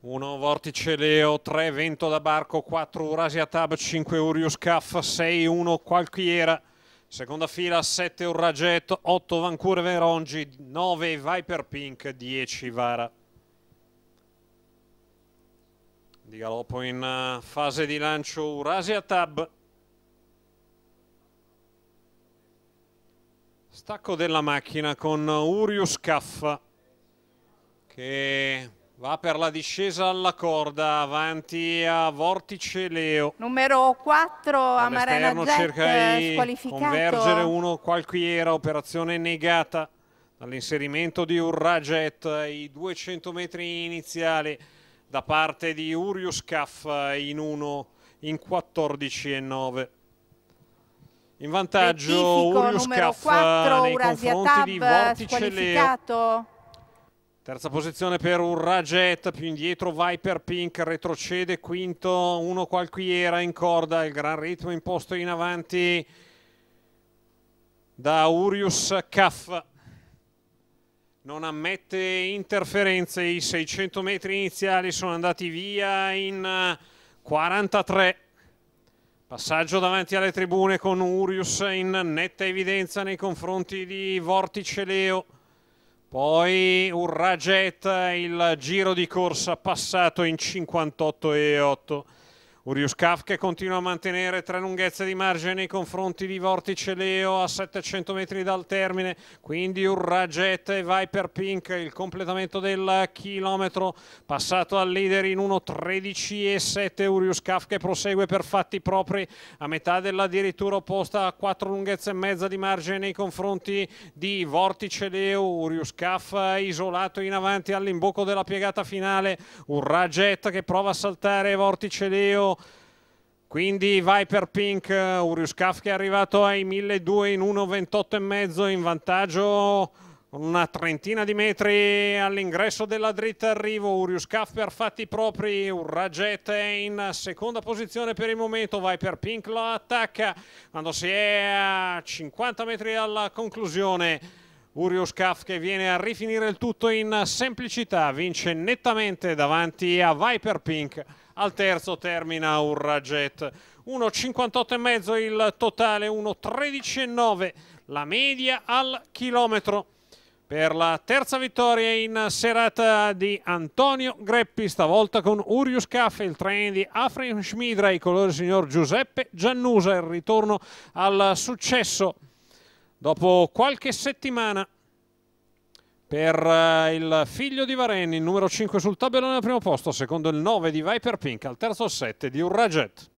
1 Vortice Leo, 3 Vento da Barco, 4 Urasia Tab, 5 Urius Caff, 6 1 Qualquiera, seconda fila 7 Urraget, 8 Vancouver Verongi, 9 Viper Pink, 10 Vara. Di galoppo in eh, fase di lancio Urasia Tab. Stacco della macchina con eh, Urius Caff che Va per la discesa alla corda, avanti a Vortice Leo. Numero 4 a Jet, cerca di convergere uno qualquiera, operazione negata dall'inserimento di Urraget, i 200 metri iniziali da parte di Urius Caff in 1 in 14 e 9. In vantaggio Urius Caff nei confronti di Vortice Leo. Terza posizione per Urraget, più indietro Viper Pink, retrocede, quinto, uno qualquiera in corda, il gran ritmo imposto in avanti da Urius Kaff. Non ammette interferenze, i 600 metri iniziali sono andati via in 43. Passaggio davanti alle tribune con Urius in netta evidenza nei confronti di Vortice Leo. Poi un Raget, il giro di corsa passato in 58,8 Uriuskaf che continua a mantenere tre lunghezze di margine nei confronti di Vortice Leo a 700 metri dal termine, quindi un raggetto e Viper Pink, il completamento del chilometro passato al leader in 1.13 e 7 Uriuskaf che prosegue per fatti propri a metà dell'addirittura opposta a quattro lunghezze e mezza di margine nei confronti di Vortice Leo, Uriuskaf isolato in avanti all'imbocco della piegata finale, un raggetto che prova a saltare Vortice Leo quindi Viper Pink, eh, Urius Kaf che è arrivato ai 1200 in 1.28,5 in vantaggio una trentina di metri all'ingresso della dritta arrivo. Urius Kaf per fatti propri, un è in seconda posizione per il momento, Viper Pink lo attacca quando si è a 50 metri alla conclusione. Urius Kaf che viene a rifinire il tutto in semplicità, vince nettamente davanti a Viper Pink al terzo termina un Rajet. 1,58,5 il totale, 1,13,9 la media al chilometro. Per la terza vittoria in serata di Antonio Greppi, stavolta con Urius Caffe, il treno di Afrin Schmidra, i colori signor Giuseppe Giannusa, il ritorno al successo dopo qualche settimana per eh, il figlio di Vareni, numero 5 sul tabellone al primo posto, secondo il 9 di Viper Pink, al terzo 7 di Urraget.